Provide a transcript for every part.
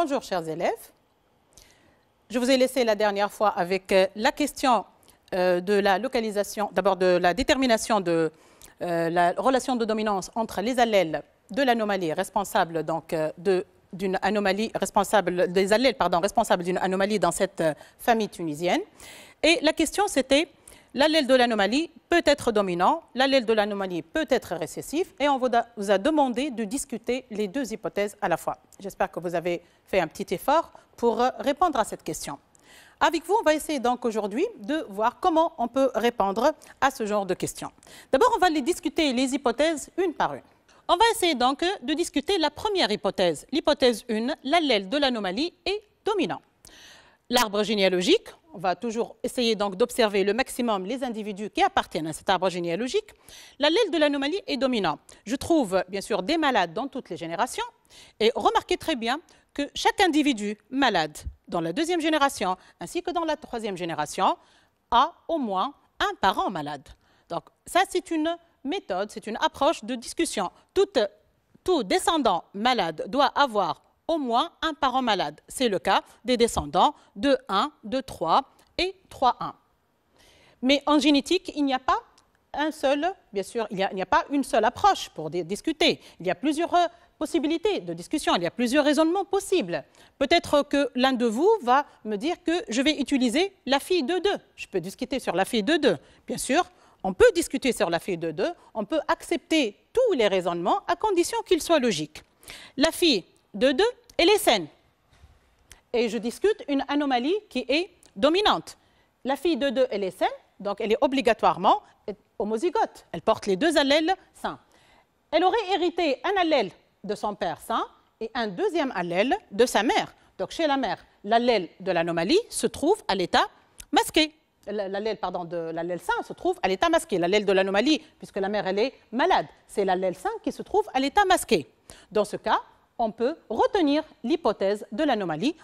Bonjour chers élèves. Je vous ai laissé la dernière fois avec euh, la question euh, de la localisation, d'abord de la détermination de euh, la relation de dominance entre les allèles de l'anomalie responsable donc de d'une anomalie responsable des allèles pardon responsable d'une anomalie dans cette famille tunisienne et la question c'était L'allèle de l'anomalie peut être dominant, l'allèle de l'anomalie peut être récessif, et on vous a demandé de discuter les deux hypothèses à la fois. J'espère que vous avez fait un petit effort pour euh, répondre à cette question. Avec vous, on va essayer donc aujourd'hui de voir comment on peut répondre à ce genre de questions. D'abord, on va les discuter, les hypothèses, une par une. On va essayer donc euh, de discuter la première hypothèse, l'hypothèse 1, l'allèle de l'anomalie est dominant. L'arbre généalogique, on va toujours essayer donc d'observer le maximum les individus qui appartiennent à cet arbre généalogique, l'allèle de l'anomalie est dominant. Je trouve bien sûr des malades dans toutes les générations et remarquez très bien que chaque individu malade dans la deuxième génération ainsi que dans la troisième génération a au moins un parent malade. Donc ça c'est une méthode, c'est une approche de discussion. Tout, tout descendant malade doit avoir au moins un parent malade. C'est le cas des descendants de 1, de 3 et 3-1. Mais en génétique, il n'y a pas un seul, bien sûr, il n'y a, pas une seule approche pour discuter. Il y a plusieurs euh, possibilités de discussion, il y a plusieurs raisonnements possibles. Peut-être que l'un de vous va me dire que je vais utiliser la fille de 2. Je peux discuter sur la fille de 2. Bien sûr, on peut discuter sur la fille de 2, on peut accepter tous les raisonnements à condition qu'ils soient logiques. La fille de deux, elle est saine. Et je discute une anomalie qui est dominante. La fille de deux, elle est saine, donc elle est obligatoirement homozygote. Elle porte les deux allèles sains. Elle aurait hérité un allèle de son père sain et un deuxième allèle de sa mère. Donc chez la mère, l'allèle de l'anomalie se trouve à l'état masqué. L'allèle, pardon, de l'allèle sain se trouve à l'état masqué. L'allèle de l'anomalie, puisque la mère, elle est malade, c'est l'allèle sain qui se trouve à l'état masqué. Dans ce cas, on peut retenir l'hypothèse de l'anomalie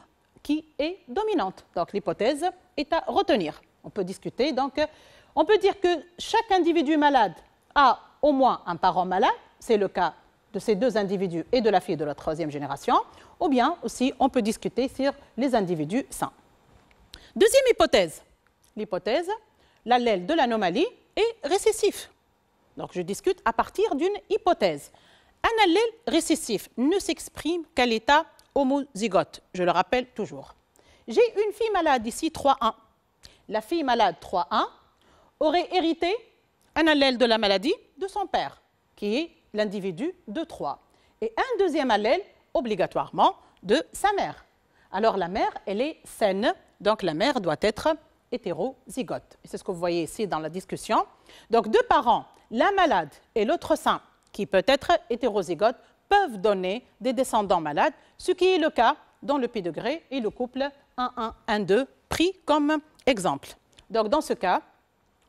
qui est dominante. Donc l'hypothèse est à retenir. On peut discuter. Donc on peut dire que chaque individu malade a au moins un parent malade. C'est le cas de ces deux individus et de la fille de la troisième génération. Ou bien aussi on peut discuter sur les individus sains. Deuxième hypothèse. L'hypothèse, l'allèle de l'anomalie est récessif. Donc je discute à partir d'une hypothèse. Un allèle récessif ne s'exprime qu'à l'état homozygote, je le rappelle toujours. J'ai une fille malade ici, 3-1. La fille malade 3-1 aurait hérité un allèle de la maladie de son père, qui est l'individu de 3, et un deuxième allèle obligatoirement de sa mère. Alors la mère, elle est saine, donc la mère doit être hétérozygote. C'est ce que vous voyez ici dans la discussion. Donc deux parents, la malade et l'autre sain, qui peut être hétérozygote peuvent donner des descendants malades, ce qui est le cas dans le pi degré et le couple 1-1-1-2 pris comme exemple. Donc dans ce cas,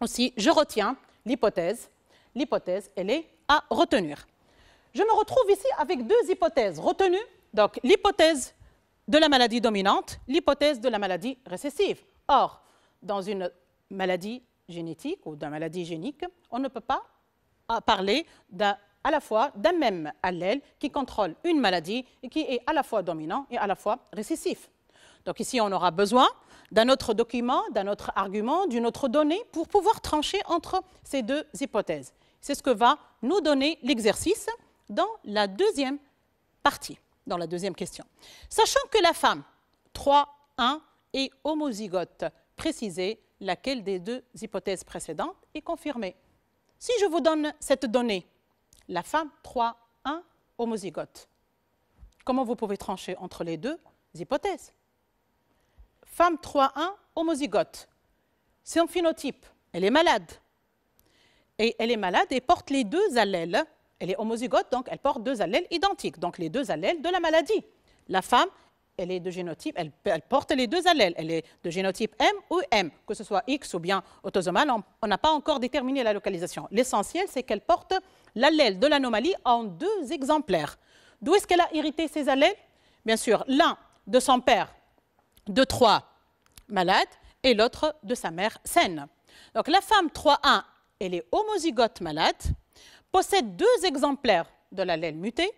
aussi, je retiens l'hypothèse. L'hypothèse, elle est à retenir. Je me retrouve ici avec deux hypothèses retenues. Donc l'hypothèse de la maladie dominante, l'hypothèse de la maladie récessive. Or, dans une maladie génétique ou d'une maladie génique, on ne peut pas ah, parler d'un à la fois d'un même allèle qui contrôle une maladie et qui est à la fois dominant et à la fois récessif. Donc ici, on aura besoin d'un autre document, d'un autre argument, d'une autre donnée pour pouvoir trancher entre ces deux hypothèses. C'est ce que va nous donner l'exercice dans la deuxième partie, dans la deuxième question. Sachant que la femme 3, 1 est homozygote, précisez laquelle des deux hypothèses précédentes est confirmée. Si je vous donne cette donnée, la femme, 3, 1, homozygote. Comment vous pouvez trancher entre les deux hypothèses Femme 3, 1, homozygote. C'est un phénotype. Elle est malade. Et elle est malade et porte les deux allèles. Elle est homozygote, donc elle porte deux allèles identiques, donc les deux allèles de la maladie. La femme elle est de génotype, elle, porte les deux allèles, elle est de génotype M ou M, que ce soit X ou bien autosomal, on n'a pas encore déterminé la localisation. L'essentiel, c'est qu'elle porte l'allèle de l'anomalie en deux exemplaires. D'où est-ce qu'elle a hérité ces allèles Bien sûr, l'un de son père, de 3, malade, et l'autre de sa mère, saine. Donc la femme 3-1, elle est homozygote malade, possède deux exemplaires de l'allèle muté,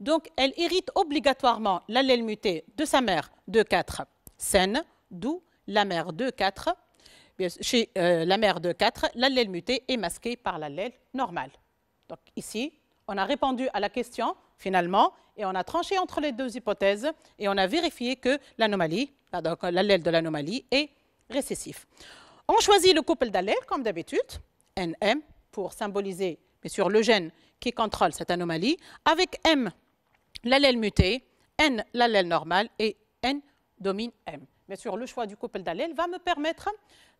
donc, elle hérite obligatoirement l'allèle muté de sa mère de 4 saine, d'où la mère de 4. Chez euh, la mère de 4, l'allèle muté est masqué par l'allèle normal. Donc, ici, on a répondu à la question finalement et on a tranché entre les deux hypothèses et on a vérifié que l'anomalie, l'allèle de l'anomalie est récessif. On choisit le couple d'allèles comme d'habitude, NM, pour symboliser bien sûr le gène qui contrôle cette anomalie, avec M l'allèle muté, N l'allèle normal et N domine M. Bien sûr, le choix du couple d'allèles va me permettre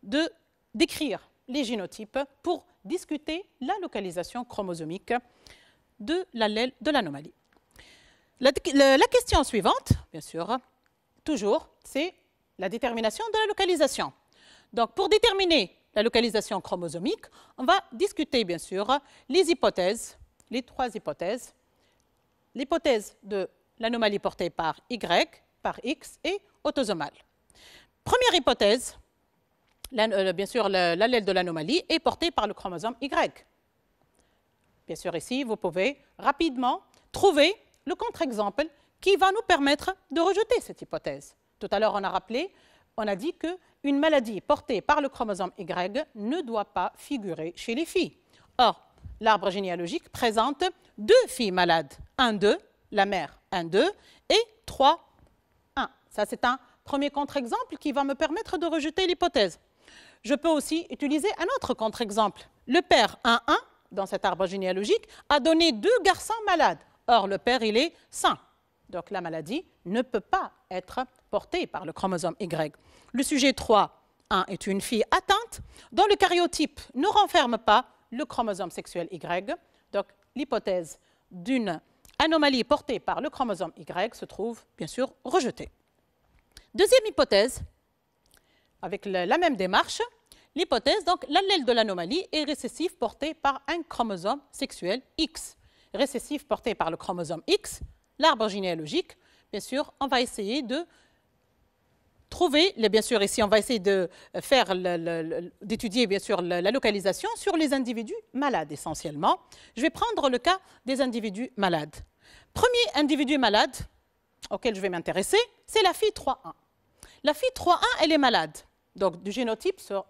de décrire les génotypes pour discuter la localisation chromosomique de l'allèle de l'anomalie. La, la, question suivante, bien sûr, toujours, c'est la détermination de la localisation. Donc, pour déterminer la localisation chromosomique, on va discuter, bien sûr, les hypothèses, les trois hypothèses l'hypothèse de l'anomalie portée par Y, par X et autosomale. Première hypothèse, euh, bien sûr, l'allèle de l'anomalie est portée par le chromosome Y. Bien sûr, ici, vous pouvez rapidement trouver le contre-exemple qui va nous permettre de rejeter cette hypothèse. Tout à l'heure, on a rappelé, on a dit qu'une maladie portée par le chromosome Y ne doit pas figurer chez les filles. Or, l'arbre généalogique présente deux filles malades. Un d'eux, la mère, un d'eux, et trois, un. Ça, c'est un premier contre-exemple qui va me permettre de rejeter l'hypothèse. Je peux aussi utiliser un autre contre-exemple. Le père 1-1, dans cet arbre généalogique, a donné deux garçons malades. Or, le père, il est sain. Donc, la maladie ne peut pas être portée par le chromosome Y. Le sujet 3, 1 est une fille atteinte dont le cariotype ne renferme pas le chromosome sexuel Y. Donc, l'hypothèse d'une anomalie portée par le chromosome Y se trouve bien sûr rejetée. Deuxième hypothèse, avec la même démarche, l'hypothèse, donc l'allèle de l'anomalie est récessif porté par un chromosome sexuel X. Récessif porté par le chromosome X, l'arbre généalogique, bien sûr, on va essayer de trouver, bien sûr, ici on va essayer de euh, faire, d'étudier bien sûr la, localisation sur les individus malades essentiellement. Je vais prendre le cas des individus malades. Premier individu malade auquel je vais m'intéresser, c'est la fille 3.1. La fille 3.1, elle est malade. Donc,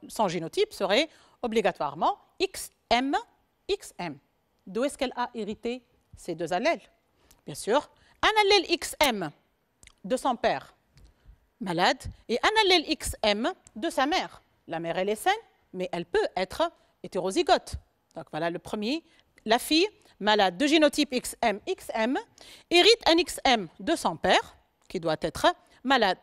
son génotype serait obligatoirement XM, XM. D'où est-ce qu'elle a hérité ces deux allèles Bien sûr, un allèle XM de son père malade, et allèle XM de sa mère. La mère, elle est saine, mais elle peut être hétérozygote. Donc voilà le premier. La fille, malade de génotype XMXM hérite un XM de son père, qui doit être malade.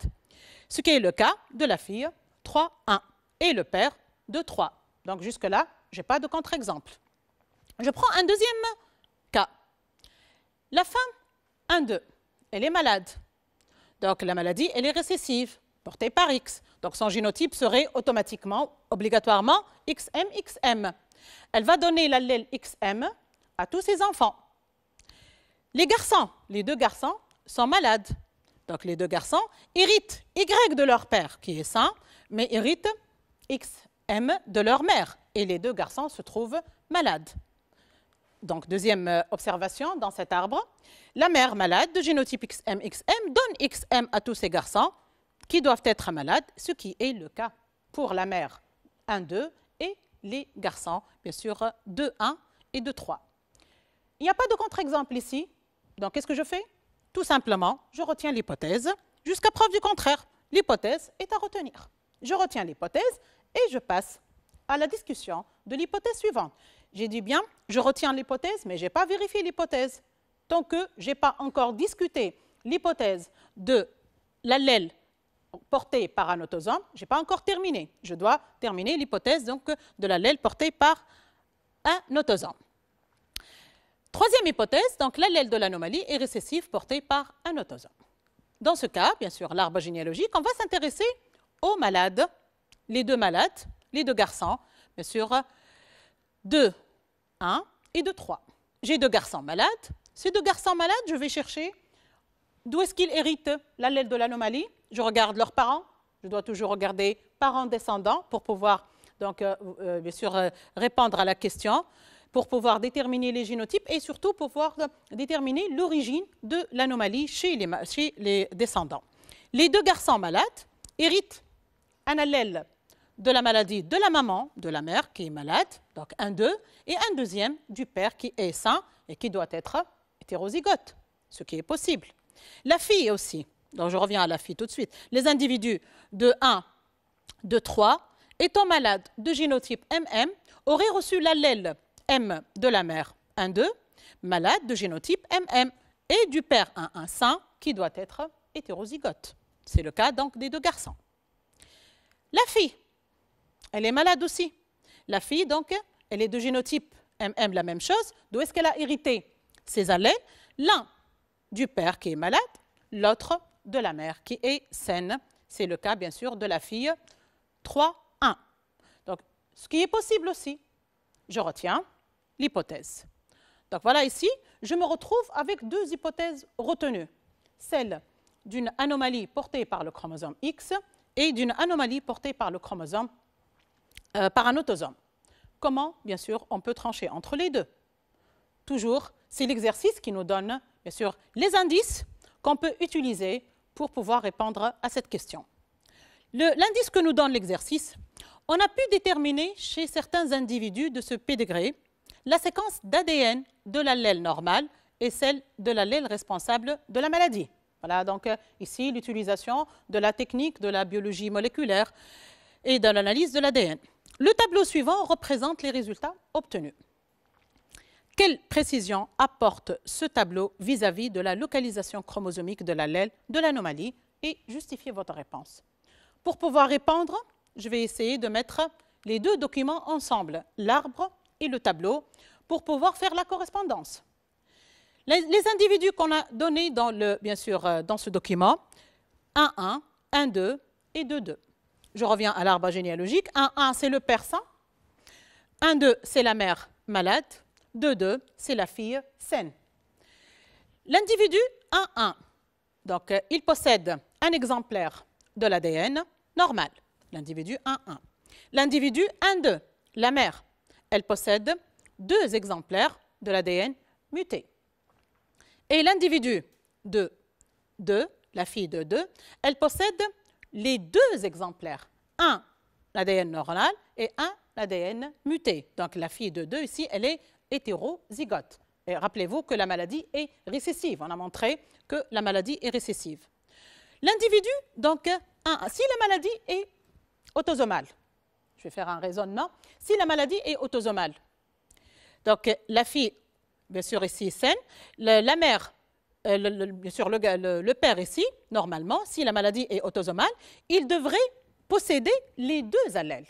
Ce qui est le cas de la fille 3, 1, et le père de 3. Donc jusque-là, je n'ai pas de contre-exemple. Je prends un deuxième cas. La femme, 1, 2, elle est malade. Donc la maladie, elle est récessive, portée par X. Donc son génotype serait automatiquement, obligatoirement, XMXM. Elle va donner l'allèle XM à tous ses enfants. Les garçons, les deux garçons, sont malades. Donc les deux garçons héritent Y de leur père, qui est sain, mais héritent XM de leur mère. Et les deux garçons se trouvent malades. Donc, deuxième euh, observation dans cet arbre, la mère malade de génotype XMXM donne XM à tous ses garçons qui doivent être malades, ce qui est le cas pour la mère 1-2 et les garçons, bien sûr, 2-1 et 2-3. Il n'y a pas de contre-exemple ici. Donc, qu'est-ce que je fais Tout simplement, je retiens l'hypothèse jusqu'à preuve du contraire. L'hypothèse est à retenir. Je retiens l'hypothèse et je passe à la discussion de l'hypothèse suivante. J'ai dit bien, je retiens l'hypothèse, mais je n'ai pas vérifié l'hypothèse. Tant que je n'ai pas encore discuté l'hypothèse de l'allèle portée par un autosome, je n'ai pas encore terminé. Je dois terminer l'hypothèse de l'allèle portée par un autosome. Troisième hypothèse, donc l'allèle de l'anomalie est récessive porté par un autosome. Dans ce cas, bien sûr, l'arbre généalogique, on va s'intéresser aux malades, les deux malades, les deux garçons, bien sûr, 2, 1 et 2, 3. J'ai deux garçons malades. Ces deux garçons malades, je vais chercher d'où est-ce qu'ils héritent l'allèle de l'anomalie. Je regarde leurs parents. Je dois toujours regarder parents-descendants pour pouvoir, donc, euh, euh, sûr, euh, répondre à la question, pour pouvoir déterminer les génotypes et surtout pouvoir déterminer l'origine de l'anomalie chez les descendants. Les deux garçons malades héritent un allèle de la maladie de la maman, de la mère qui est malade, donc un deux, et un deuxième du père qui est sain et qui doit être hétérozygote, ce qui est possible. La fille aussi, donc je reviens à la fille tout de suite, les individus de 1, de 3, étant malades de génotype MM, auraient reçu l'allèle M de la mère 1, 2, malade de génotype MM, et du père 1, 1, sain qui doit être hétérozygote. C'est le cas donc des deux garçons. La fille elle est malade aussi. La fille, donc, elle est de génotype MM, la même chose. D'où est-ce qu'elle a hérité ses allèles L'un du père qui est malade, l'autre de la mère qui est saine. C'est le cas, bien sûr, de la fille 3-1. Donc, ce qui est possible aussi, je retiens l'hypothèse. Donc voilà, ici, je me retrouve avec deux hypothèses retenues. Celle d'une anomalie portée par le chromosome X et d'une anomalie portée par le chromosome euh, par un autosome. Comment, bien sûr, on peut trancher entre les deux Toujours, c'est l'exercice qui nous donne, bien sûr, les indices qu'on peut utiliser pour pouvoir répondre à cette question. L'indice que nous donne l'exercice, on a pu déterminer chez certains individus de ce pédigré la séquence d'ADN de l'allèle normale et celle de l'allèle responsable de la maladie. Voilà donc euh, ici l'utilisation de la technique de la biologie moléculaire et dans l'analyse de l'ADN. Le tableau suivant représente les résultats obtenus. Quelle précision apporte ce tableau vis-à-vis de la localisation chromosomique de l'allèle de l'anomalie et justifiez votre réponse Pour pouvoir répondre, je vais essayer de mettre les deux documents ensemble, l'arbre et le tableau, pour pouvoir faire la correspondance. Les, individus qu'on a donnés, dans le, bien sûr, euh, dans ce document, 1-1, 1-2 et 2-2 je reviens à l'arbre généalogique. 1-1, c'est le père saint. 1-2, c'est la mère malade. 2-2, c'est la fille saine. L'individu 1-1, donc euh, il possède un exemplaire de l'ADN normal. L'individu 1-1. L'individu 1-2, la mère, elle possède deux exemplaires de l'ADN muté. Et l'individu 2-2, la fille de 2, elle possède les deux exemplaires, un l'ADN neuronal et un l'ADN muté. Donc la fille de deux, ici, elle est hétérozygote. Et rappelez-vous que la maladie est récessive. On a montré que la maladie est récessive. L'individu, donc, si la maladie est autosomale, je vais faire un raisonnement, si la maladie est autosomale, donc la fille, bien sûr, ici est saine, la mère euh, bien sûr, le, père ici, normalement, si la maladie est autosomale, il devrait posséder les deux allèles.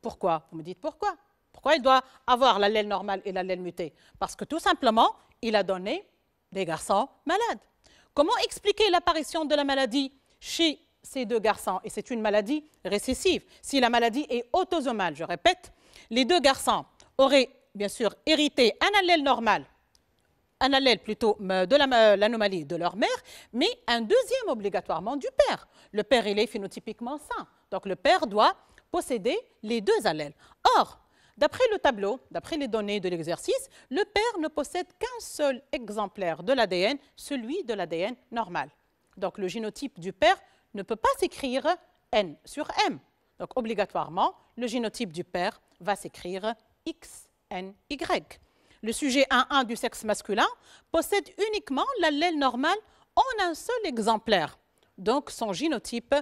Pourquoi Vous me dites pourquoi Pourquoi il doit avoir l'allèle normal et l'allèle muté Parce que tout simplement, il a donné des garçons malades. Comment expliquer l'apparition de la maladie chez ces deux garçons Et c'est une maladie récessive. Si la maladie est autosomale, je répète, les deux garçons auraient bien sûr hérité un allèle normal un allèle plutôt euh, de euh, l'anomalie de leur mère, mais un deuxième obligatoirement du père. Le père, est phénotypiquement sain. Donc le père doit posséder les deux allèles. Or, D'après le tableau, d'après les données de l'exercice, le père ne possède qu'un seul exemplaire de l'ADN, celui de l'ADN normal. Donc le génotype du père ne peut pas s'écrire N sur M. Donc obligatoirement, le génotype du père va s'écrire XNY le sujet 1-1 du sexe masculin, possède uniquement l'allèle normal en un seul exemplaire. Donc son génotype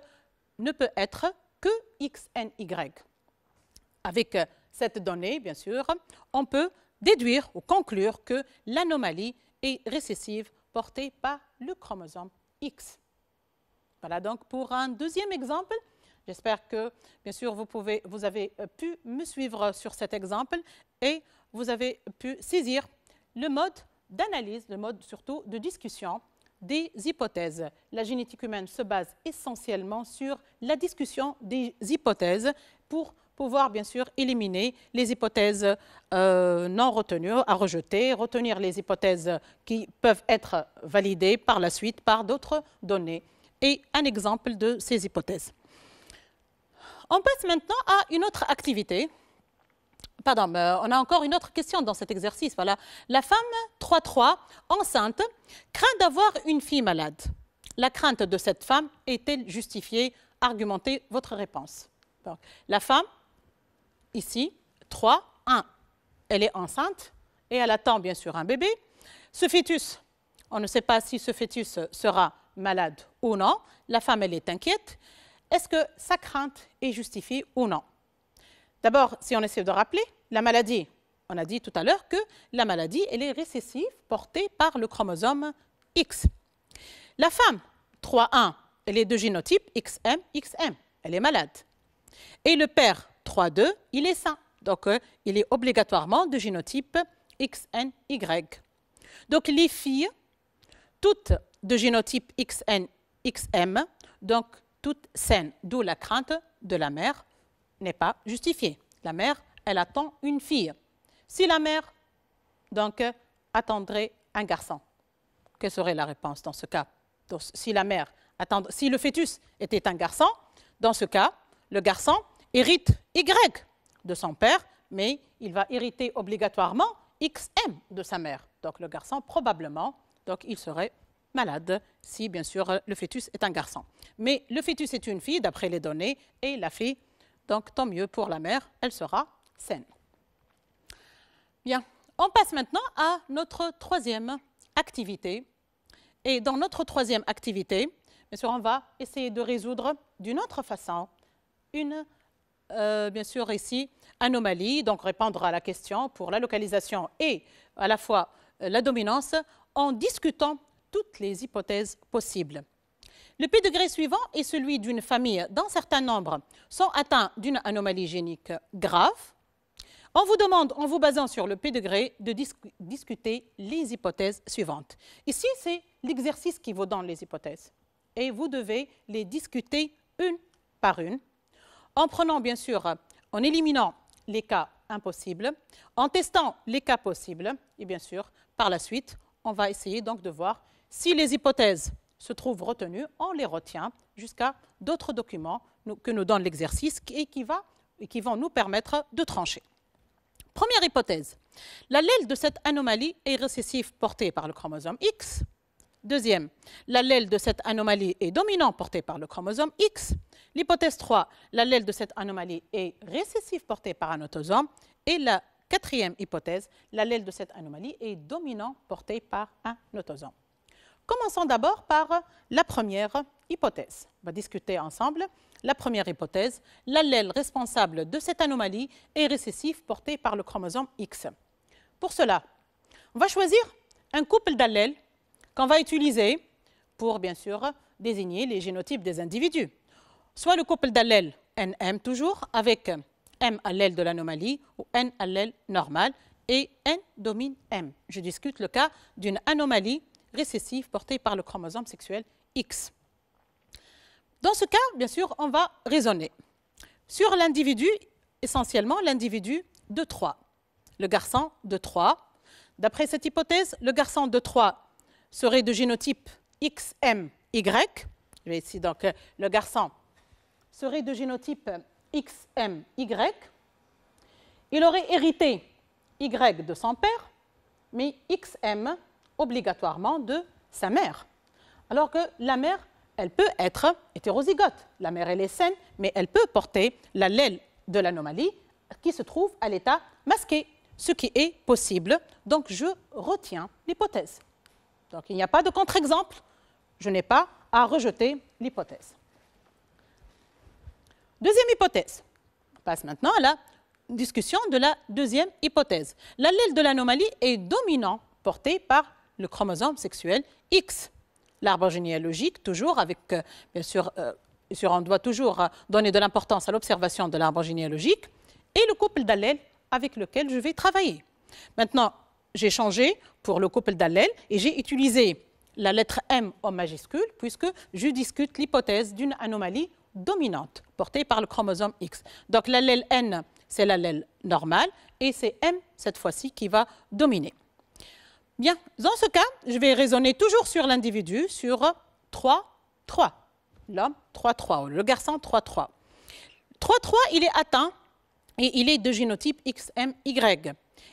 ne peut être que XNY. Avec euh, cette donnée, bien sûr, on peut déduire ou conclure que l'anomalie est récessive portée par le chromosome X. Voilà donc pour un deuxième exemple. J'espère que, bien sûr, vous, vous avez euh, pu me suivre sur cet exemple et vous avez pu saisir le mode d'analyse, le mode surtout de discussion des hypothèses. La génétique humaine se base essentiellement sur la discussion des hypothèses pour pouvoir bien sûr éliminer les hypothèses euh, non retenues, à rejeter, retenir les hypothèses qui peuvent être validées par la suite par d'autres données. Et un exemple de ces hypothèses. On passe maintenant à une autre activité Pardon, euh, on a encore une autre question dans cet exercice. Voilà. La femme 3-3, enceinte, craint d'avoir une fille malade. La crainte de cette femme est-elle justifiée Argumentez votre réponse. la femme, ici, 3, 1, elle est enceinte et elle attend bien sûr un bébé. Ce fœtus, on ne sait pas si ce fœtus sera malade ou non. La femme, elle est inquiète. Est-ce que sa crainte est justifiée ou non D'abord, si on essaie de rappeler, la maladie, on a dit tout à l'heure que la maladie, elle est récessive, portée par le chromosome X. La femme, 3-1, elle est de génotype XM, XM, elle est malade. Et le père, 3-2, il est sain. Donc, euh, il est obligatoirement de génotype XN-Y. Donc, les filles, toutes de génotype XN, XM, donc toutes saines, d'où la crainte de la mère n'est pas justifié. La mère, elle attend une fille. Si la mère, donc, attendrait un garçon, quelle serait la réponse dans ce cas donc, Si la mère attend, si le fœtus était un garçon, dans ce cas, le garçon hérite Y de son père, mais il va hériter obligatoirement XM de sa mère. Donc le garçon, probablement, donc il serait malade si, bien sûr, le fœtus est un garçon. Mais le fœtus est une fille, d'après les données, et la fille donc tant mieux pour la mer, elle sera saine. Bien, on passe maintenant à notre troisième activité. Et dans notre troisième activité, bien sûr, on va essayer de résoudre d'une autre façon une, euh, bien sûr, ici, anomalie, donc répondre à la question pour la localisation et à la fois euh, la dominance en discutant toutes les hypothèses possibles. Le P degré suivant est celui d'une famille dont certains nombre sont atteints d'une anomalie génique grave. On vous demande, en vous basant sur le P degré, de discuter les hypothèses suivantes. Ici, c'est l'exercice qui vous donne les hypothèses. Et vous devez les discuter une par une, en prenant bien sûr, en éliminant les cas impossibles, en testant les cas possibles, et bien sûr, par la suite, on va essayer donc de voir si les hypothèses se trouvent retenus, on les retient jusqu'à d'autres documents que nous donne l'exercice et qui, va, qui vont nous permettre de trancher. Première hypothèse, l'allèle de cette anomalie est récessive portée par le chromosome X. Deuxième, l'allèle de cette anomalie est dominant porté par le chromosome X. L'hypothèse 3, l'allèle de cette anomalie est récessif porté par un autosome. Et la quatrième hypothèse, l'allèle de cette anomalie est dominant porté par un autosome. Commençons d'abord par la première hypothèse. On va discuter ensemble. La première hypothèse, l'allèle responsable de cette anomalie est récessif porté par le chromosome X. Pour cela, on va choisir un couple d'allèles qu'on va utiliser pour, bien sûr, désigner les génotypes des individus. Soit le couple d'allèles NM toujours, avec M allèle de l'anomalie ou N allèle normal, et N domine M. Je discute le cas d'une anomalie récessive portée par le chromosome sexuel X. Dans ce cas, bien sûr, on va raisonner sur l'individu, essentiellement l'individu de 3, le garçon de 3. D'après cette hypothèse, le garçon de 3 serait de génotype XMY. Je vais ici donc le garçon serait de génotype XMY. Il aurait hérité Y de son père, mais XM obligatoirement de sa mère. Alors que la mère, elle peut être hétérozygote. La mère, elle est saine, mais elle peut porter l'allèle de l'anomalie qui se trouve à l'état masqué, ce qui est possible. Donc je retiens l'hypothèse. Donc il n'y a pas de contre-exemple. Je n'ai pas à rejeter l'hypothèse. Deuxième hypothèse. On passe maintenant à la discussion de la deuxième hypothèse. L'allèle de l'anomalie est dominant porté par le chromosome sexuel X. L'arbre généalogique, toujours avec, euh, bien sûr, euh, sûr, on doit toujours euh, donner de l'importance à l'observation de l'arbre généalogique, et le couple d'allèles avec lequel je vais travailler. Maintenant, j'ai changé pour le couple d'allèles et j'ai utilisé la lettre M en majuscule puisque je discute l'hypothèse d'une anomalie dominante portée par le chromosome X. Donc l'allèle N, c'est l'allèle normal et c'est M cette fois-ci qui va dominer. Bien, dans ce cas, je vais raisonner toujours sur l'individu, sur 3, 3. L'homme, 3, 3. Le garçon, 3, 3. 3, 3, il est atteint et il est de génotype XMY.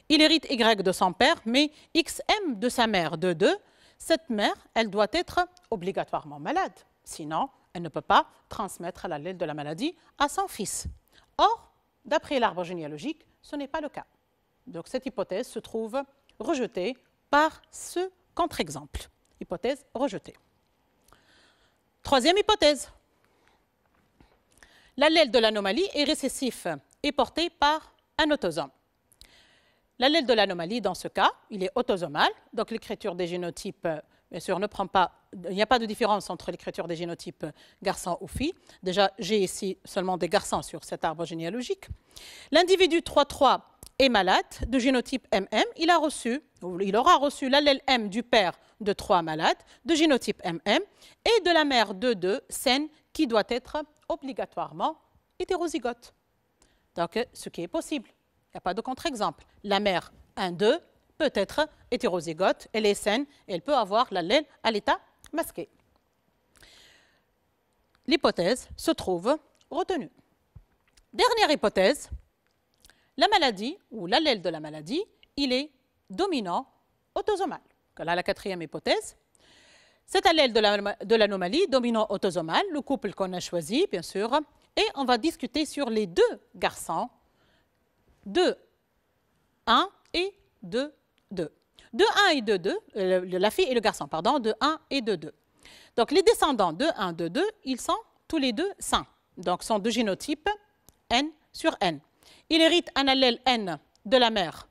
Il hérite Y de son père, mais XM de sa mère, de 2. Cette mère, elle doit être obligatoirement malade. Sinon, elle ne peut pas transmettre l'allèle de la maladie à son fils. Or, d'après l'arbre généalogique, ce n'est pas le cas. Donc cette hypothèse se trouve rejetée par ce contre-exemple. Hypothèse rejetée. Troisième hypothèse. L'allèle de l'anomalie est récessif et porté par un autosome. L'allèle de l'anomalie, dans ce cas, il est autosomal, donc l'écriture des génotypes, bien sûr, ne prend pas, il n'y a pas de différence entre l'écriture des génotypes garçon ou fille. Déjà, j'ai ici seulement des garçons sur cet arbre généalogique. L'individu 3-3 est malade de génotype MM, il a reçu, il aura reçu l'allèle M du père de trois malades de génotype MM et de la mère de deux saine qui doit être obligatoirement hétérozygote. Donc, ce qui est possible. Il n'y a pas de contre-exemple. La mère 1-2 peut être hétérozygote, elle est saine et elle peut avoir l'allèle à l'état masqué. L'hypothèse se trouve retenue. Dernière hypothèse, la maladie ou l'allèle de la maladie, il est dominant autosomal. Voilà la quatrième hypothèse. Cet allèle de l'anomalie dominant autosomal, le couple qu'on a choisi, bien sûr, et on va discuter sur les deux garçons, 2, 1 et 2, 2. 2, 1 et 2, 2, euh, la fille et le garçon, pardon, de 1 et 2, 2. Donc les descendants de 1, 2 2, ils sont tous les deux sains. Donc sont deux génotypes N sur N. Il hérite un allèle N de la mère,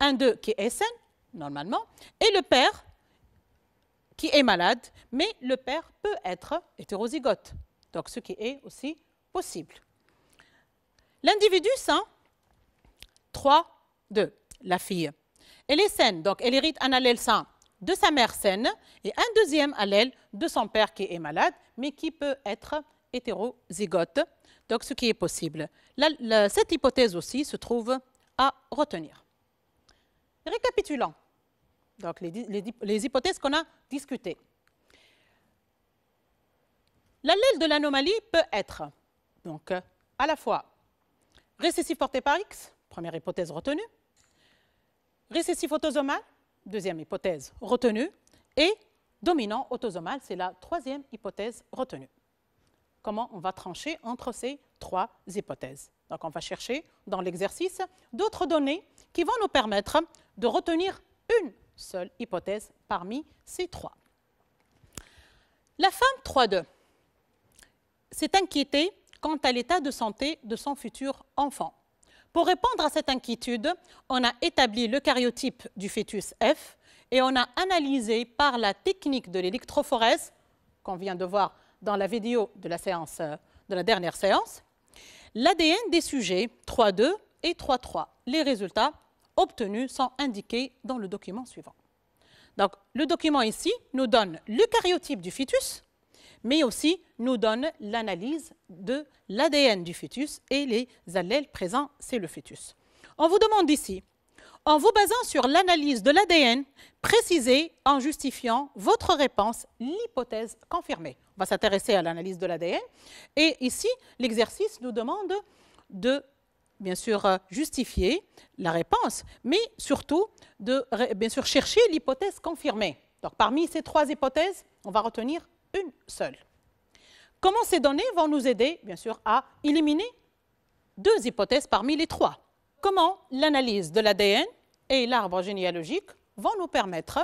un 2 qui est saine, normalement, et le père qui est malade, mais le père peut être hétérozygote, donc ce qui est aussi possible. L'individu sain, 3, 2, la fille. Elle est saine, donc elle hérite un allèle sain de sa mère saine et un deuxième allèle de son père qui est malade, mais qui peut être hétérozygote donc ce qui est possible. cette hypothèse aussi se trouve à retenir. Récapitulons donc les, hypothèses qu'on a discutées. L'allèle de l'anomalie peut être donc à la fois récessif porté par X, première hypothèse retenue, récessif autosomal, deuxième hypothèse retenue, et dominant autosomal, c'est la troisième hypothèse retenue comment on va trancher entre ces trois hypothèses. Donc on va chercher dans l'exercice d'autres données qui vont nous permettre de retenir une seule hypothèse parmi ces trois. La femme 3-2 s'est inquiétée quant à l'état de santé de son futur enfant. Pour répondre à cette inquiétude, on a établi le cariotype du fœtus F et on a analysé par la technique de l'électrophorèse, qu'on vient de voir dans la vidéo de la, séance, euh, de la dernière séance, l'ADN des sujets 3.2 et 3.3. Les résultats obtenus sont indiqués dans le document suivant. Donc, le document ici nous donne le cariotype du fœtus, mais aussi nous donne l'analyse de l'ADN du fœtus et les allèles présents, c'est le fœtus. On vous demande ici en vous basant sur l'analyse de l'ADN, précisez en justifiant votre réponse l'hypothèse confirmée. On va s'intéresser à l'analyse de l'ADN. Et ici, l'exercice nous demande de, bien sûr, euh, justifier la réponse, mais surtout de, bien sûr, chercher l'hypothèse confirmée. Donc, parmi ces trois hypothèses, on va retenir une seule. Comment ces données vont nous aider, bien sûr, à éliminer deux hypothèses parmi les trois comment l'analyse de l'ADN et l'arbre généalogique vont nous permettre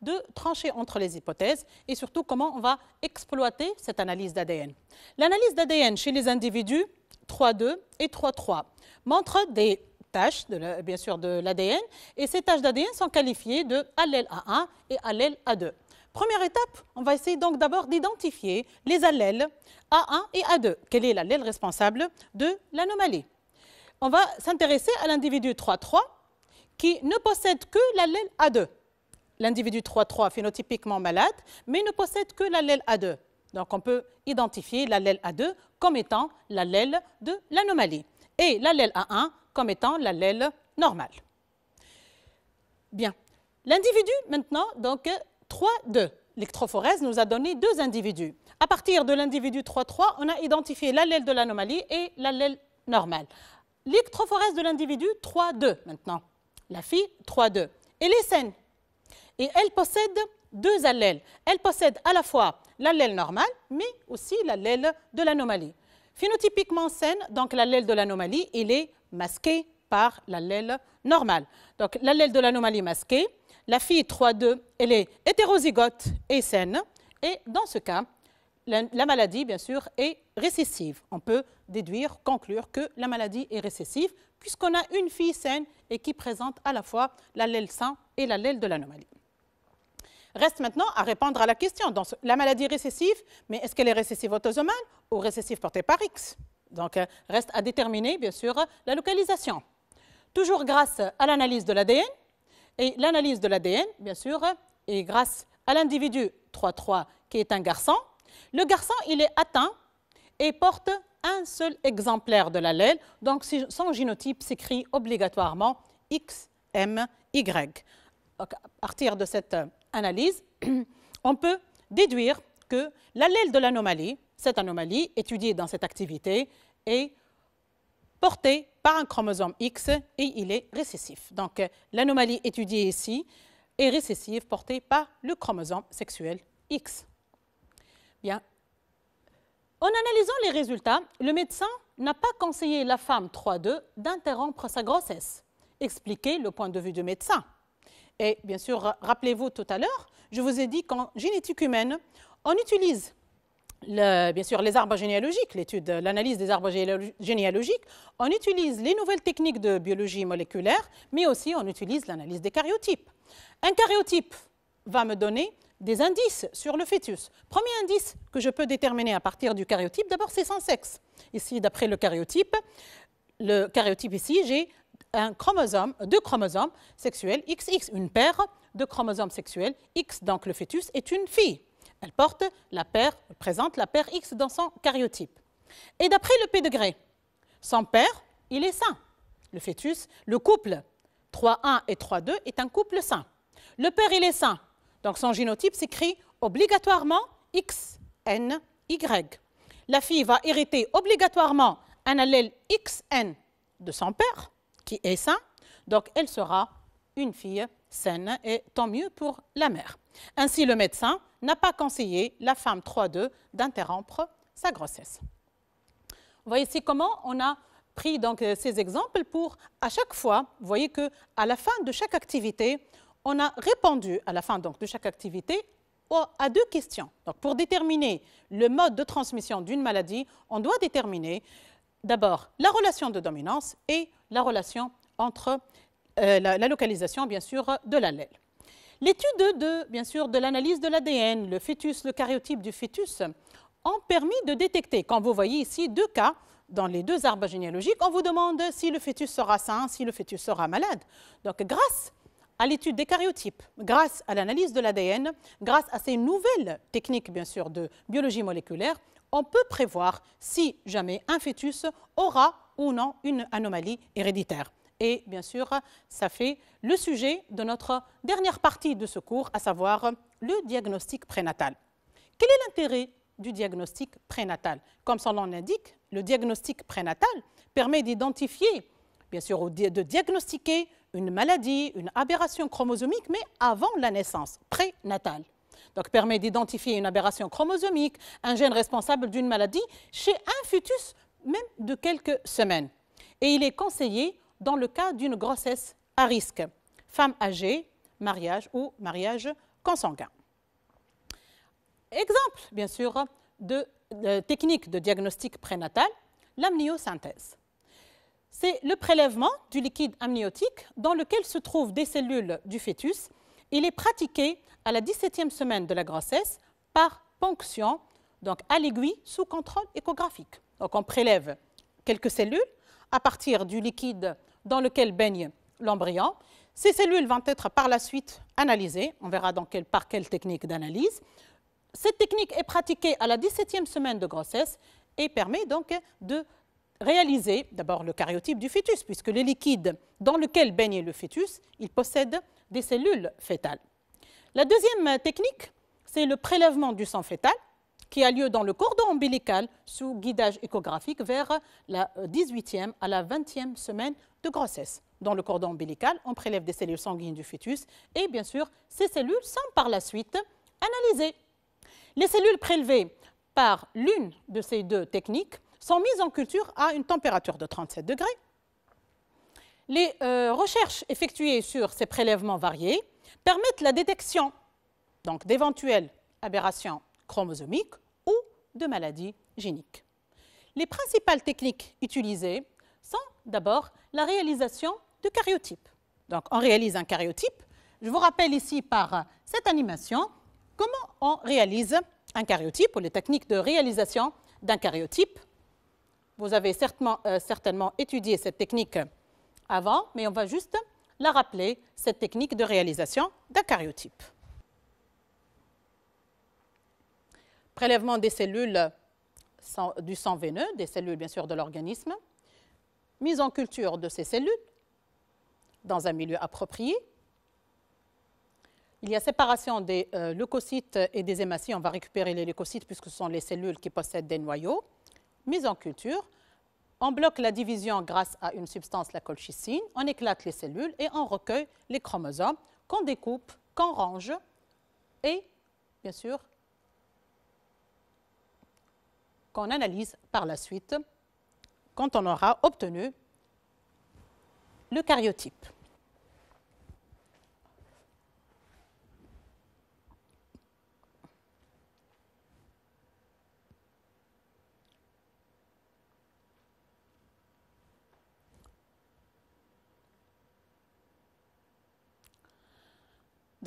de trancher entre les hypothèses et surtout comment on va exploiter cette analyse d'ADN. L'analyse d'ADN chez les individus 32 et 33 montre des tâches, de bien sûr, de l'ADN et ces tâches d'ADN sont qualifiées de allèle A1 et allèle A2. Première étape, on va essayer donc d'abord d'identifier les allèles A1 et A2. Quel est l'allèle responsable de l'anomalie on va s'intéresser à l'individu 3-3 qui ne possède que l'allèle A2. L'individu 3-3 phénotypiquement malade, mais ne possède que l'allèle A2. Donc on peut identifier l'allèle A2 comme étant l'allèle de l'anomalie et l'allèle A1 comme étant l'allèle normal. Bien. L'individu maintenant, donc 3-2. L'électrophorèse nous a donné deux individus. À partir de l'individu 3-3, on a identifié l'allèle de l'anomalie et l'allèle normal. L'ictrophorèse de l'individu, 3-2 maintenant. La fille, 3-2. Elle est saine. Et elle possède deux allèles. Elle possède à la fois l'allèle normal, mais aussi l'allèle de l'anomalie. Phénotypiquement saine, donc l'allèle de l'anomalie, il est masqué par l'allèle normal. Donc l'allèle de l'anomalie masquée, la fille 3-2, elle est hétérozygote et saine. Et dans ce cas, la, maladie, bien sûr, est récessive. On peut déduire, conclure que la maladie est récessive puisqu'on a une fille saine et qui présente à la fois l'allèle sain et l'allèle de l'anomalie. Reste maintenant à répondre à la question. Dans la maladie récessive, mais est-ce qu'elle est récessive autosomale ou récessive portée par X Donc, euh, reste à déterminer, bien sûr, la localisation. Toujours grâce à l'analyse de l'ADN. Et l'analyse de l'ADN, bien sûr, et grâce à l'individu 3-3 qui est un garçon, le garçon, il est atteint et porte un seul exemplaire de l'allèle, donc son génotype s'écrit obligatoirement XMY. À partir de cette euh, analyse, on peut déduire que l'allèle de l'anomalie, cette anomalie étudiée dans cette activité, est portée par un chromosome X et il est récessif. Donc euh, l'anomalie étudiée ici est récessive, portée par le chromosome sexuel X. Bien. En analysant les résultats, le médecin n'a pas conseillé la femme 3-2 d'interrompre sa grossesse. Expliquez le point de vue du médecin. Et bien sûr, rappelez-vous tout à l'heure, je vous ai dit qu'en génétique humaine, on utilise bien sûr les arbres généalogiques, l'étude, l'analyse des arbres généalogiques, on utilise les nouvelles techniques de biologie moléculaire, mais aussi on utilise l'analyse des cariotypes. Un cariotype va me donner des indices sur le fœtus. Premier indice que je peux déterminer à partir du cariotype, d'abord c'est son sexe. Ici, d'après le cariotype, le karyotype ici, j'ai un chromosome, deux chromosomes sexuels XX, une paire de chromosomes sexuels X, donc le fœtus est une fille. Elle porte la paire, présente la paire X dans son cariotype. Et d'après le degré son père, il est sain. Le fœtus, le couple 3-1 et 3-2 est un couple sain. Le père, il est sain. Donc son génotype s'écrit obligatoirement XNY. La fille va hériter obligatoirement un allèle XN de son père, qui est sain. Donc elle sera une fille saine et tant mieux pour la mère. Ainsi, le médecin n'a pas conseillé la femme 3-2 d'interrompre sa grossesse. Vous voyez ici comment on a pris donc euh, ces exemples pour, à chaque fois, vous voyez qu'à la fin de chaque activité, on a répondu à la fin donc, de chaque activité à deux questions. Donc, pour déterminer le mode de transmission d'une maladie, on doit déterminer d'abord la relation de dominance et la relation entre euh, la, localisation, bien sûr, de l'allèle. L'étude de, bien sûr, de l'analyse de l'ADN, le fœtus, le cariotype du fœtus, ont permis de détecter, quand vous voyez ici deux cas dans les deux arbres généalogiques, on vous demande si le fœtus sera sain, si le fœtus sera malade. Donc, grâce à l'étude des cariotypes, grâce à l'analyse de l'ADN, grâce à ces nouvelles techniques, bien sûr, de biologie moléculaire, on peut prévoir si jamais un fœtus aura ou non une anomalie héréditaire. Et bien sûr, ça fait le sujet de notre dernière partie de ce cours, à savoir le diagnostic prénatal. Quel est l'intérêt du diagnostic prénatal Comme son nom l'indique, le diagnostic prénatal permet d'identifier, bien sûr, de diagnostiquer une maladie, une aberration chromosomique, mais avant la naissance, prénatale. Donc permet d'identifier une aberration chromosomique, un gène responsable d'une maladie chez un fœtus même de quelques semaines. Et il est conseillé dans le cas d'une grossesse à risque, femme âgée, mariage ou mariage consanguin. Exemple, bien sûr, de, euh, technique de diagnostic prénatal, l'amniosynthèse c'est le prélèvement du liquide amniotique dans lequel se trouvent des cellules du fœtus. Il est pratiqué à la 17e semaine de la grossesse par ponction, donc à l'aiguille sous contrôle échographique. Donc on prélève quelques cellules à partir du liquide dans lequel baigne l'embryon. Ces cellules vont être par la suite analysées. On verra dans par quelle technique d'analyse. Cette technique est pratiquée à la 17e semaine de grossesse et permet donc de réaliser d'abord le cariotype du fœtus, puisque les liquides dans lequel baigne le fœtus, il possède des cellules fœtales. La deuxième technique, c'est le prélèvement du sang fœtal qui a lieu dans le cordon ombilical sous guidage échographique vers la 18e à la 20e semaine de grossesse. Dans le cordon ombilical, on prélève des cellules sanguines du fœtus et bien sûr, ces cellules sont par la suite analysées. Les cellules prélevées par l'une de ces deux techniques sont mises en culture à une température de 37 degrés. Les euh, recherches effectuées sur ces prélèvements variés permettent la détection donc d'éventuelles aberrations chromosomiques ou de maladies géniques. Les principales techniques utilisées sont d'abord la réalisation de caryotypes. Donc on réalise un caryotype. Je vous rappelle ici par cette animation comment on réalise un caryotype ou les techniques de réalisation d'un caryotype. Vous avez euh, certainement, étudié cette technique avant, mais on va juste la rappeler, cette technique de réalisation d'un cariotype. Prélèvement des cellules du sang veineux, des cellules bien sûr de l'organisme, mise en culture de ces cellules dans un milieu approprié. Il y a séparation des euh, leucocytes et des hématies. On va récupérer les leucocytes puisque ce sont les cellules qui possèdent des noyaux mise en culture, on bloque la division grâce à une substance, la colchicine, on éclate les cellules et on recueille les chromosomes qu'on découpe, qu'on range et, bien sûr, qu'on analyse par la suite quand on aura obtenu le cariotype.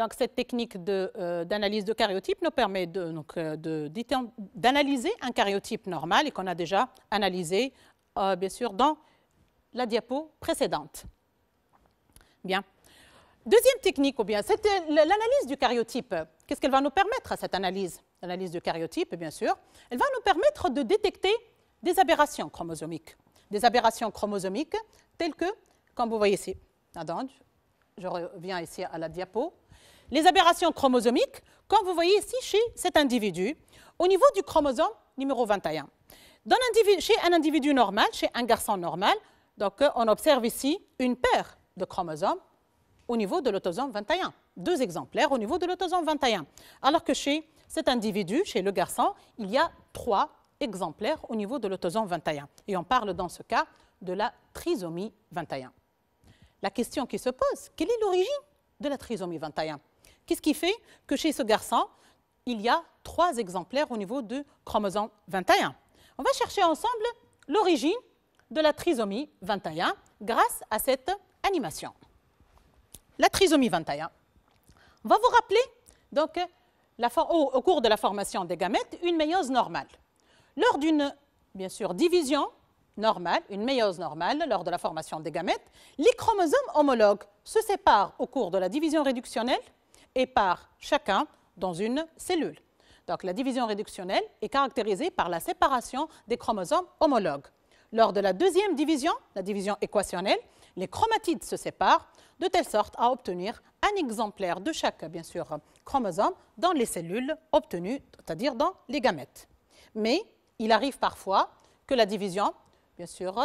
donc, cette technique euh, d'analyse de, euh, cariotype nous permet euh, d'analyser un cariotype normal et qu'on a déjà analysé, euh, bien sûr, dans la diapo précédente. Bien. Deuxième technique, ou bien, c'est l'analyse du cariotype. Qu'est-ce qu'elle va nous permettre, cette analyse L'analyse du cariotype, bien sûr. Elle va nous permettre de détecter des aberrations chromosomiques. Des aberrations chromosomiques telles que, comme vous voyez ici, je reviens ici à la diapo, les aberrations chromosomiques, comme vous voyez ici chez cet individu, au niveau du chromosome numéro 21. chez un individu normal, chez un garçon normal, donc euh, on observe ici une paire de chromosomes au niveau de l'autosome 21, deux exemplaires au niveau de l'autosome 21. Alors que chez cet individu, chez le garçon, il y a trois exemplaires au niveau de l'autosome 21. Et on parle dans ce cas de la trisomie 21. La question qui se pose, quelle est l'origine de la trisomie 21 Qu'est-ce qui fait que chez ce garçon, il y a trois exemplaires au niveau du chromosome 21 On va chercher ensemble l'origine de la trisomie 21 grâce à cette animation. La trisomie 21. On va vous rappeler, donc, la au, cours de la formation des gamètes, une méiose normale. Lors d'une, bien sûr, division normale, une méiose normale, lors de la formation des gamètes, les chromosomes homologues se séparent au cours de la division réductionnelle et par chacun dans une cellule. Donc la division réductionnelle est caractérisée par la séparation des chromosomes homologues. Lors de la deuxième division, la division équationnelle, les chromatides se séparent de telle sorte à obtenir un exemplaire de chaque bien sûr chromosome dans les cellules obtenues, c'est-à-dire dans les gamètes. Mais il arrive parfois que la division, bien sûr,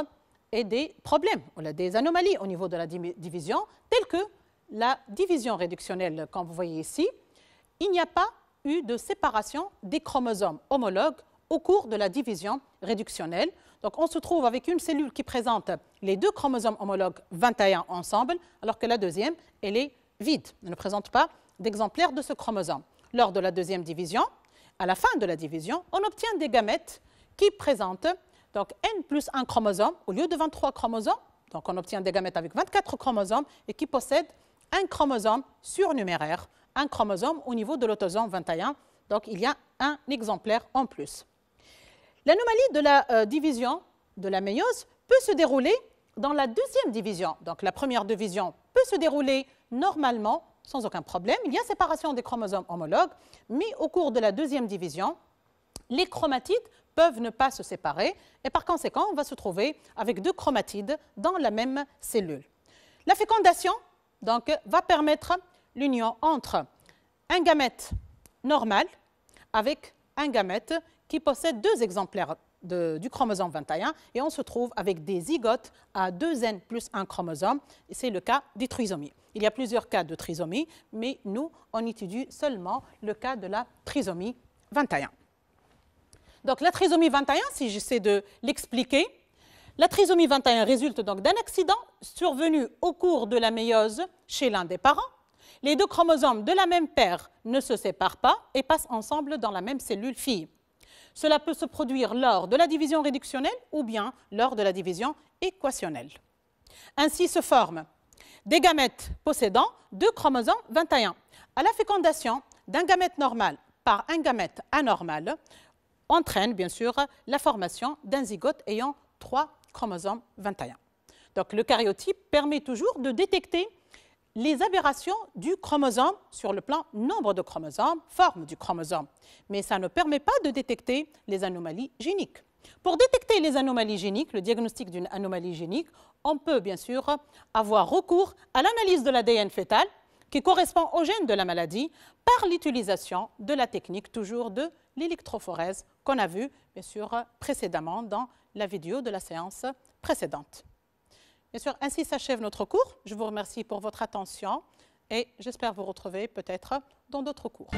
ait des problèmes, on a des anomalies au niveau de la division, telles que la division réductionnelle, comme vous voyez ici, il n'y a pas eu de séparation des chromosomes homologues au cours de la division réductionnelle. Donc, on se trouve avec une cellule qui présente les deux chromosomes homologues 21 ensemble, alors que la deuxième, elle est vide, ne présente pas d'exemplaire de ce chromosome. Lors de la deuxième division, à la fin de la division, on obtient des gamètes qui présentent donc n plus 1 chromosome au lieu de 23 chromosomes. Donc, on obtient des gamètes avec 24 chromosomes et qui possèdent un chromosome surnuméraire, un chromosome au niveau de l'autosome 21. Donc, il y a un exemplaire en plus. L'anomalie de la euh, division de la méiose peut se dérouler dans la deuxième division. Donc, la première division peut se dérouler normalement, sans aucun problème. Il y a séparation des chromosomes homologues, mais au cours de la deuxième division, les chromatides peuvent ne pas se séparer et par conséquent, on va se trouver avec deux chromatides dans la même cellule. La fécondation donc va permettre l'union entre un gamète normal avec un gamète qui possède deux exemplaires du chromosome 21 et on se trouve avec des zygotes à 2n plus un chromosome. C'est le cas des trisomies. Il y a plusieurs cas de trisomie, mais nous, on étudie seulement le cas de la trisomie 21. Donc la trisomie 21, si j'essaie de l'expliquer, la trisomie 21 résulte donc d'un accident survenu au cours de la méiose chez l'un des parents. Les deux chromosomes de la même paire ne se séparent pas et passent ensemble dans la même cellule fille. Cela peut se produire lors de la division réductionnelle ou bien lors de la division équationnelle. Ainsi se forment des gamètes possédant deux chromosomes 21. À la fécondation d'un gamète normal par un gamète anormal, entraîne bien sûr la formation d'un zygote ayant trois chromosome 21. Donc le cariotype permet toujours de détecter les aberrations du chromosome sur le plan nombre de chromosomes, forme du chromosome, mais ça ne permet pas de détecter les anomalies géniques. Pour détecter les anomalies géniques, le diagnostic d'une anomalie génique, on peut bien sûr avoir recours à l'analyse de l'ADN fœtal, qui correspond au gène de la maladie par l'utilisation de la technique toujours de l'électrophorèse qu'on a vue bien sûr précédemment dans la vidéo de la séance précédente. Bien sûr, ainsi s'achève notre cours. Je vous remercie pour votre attention et j'espère vous retrouver peut-être dans d'autres cours.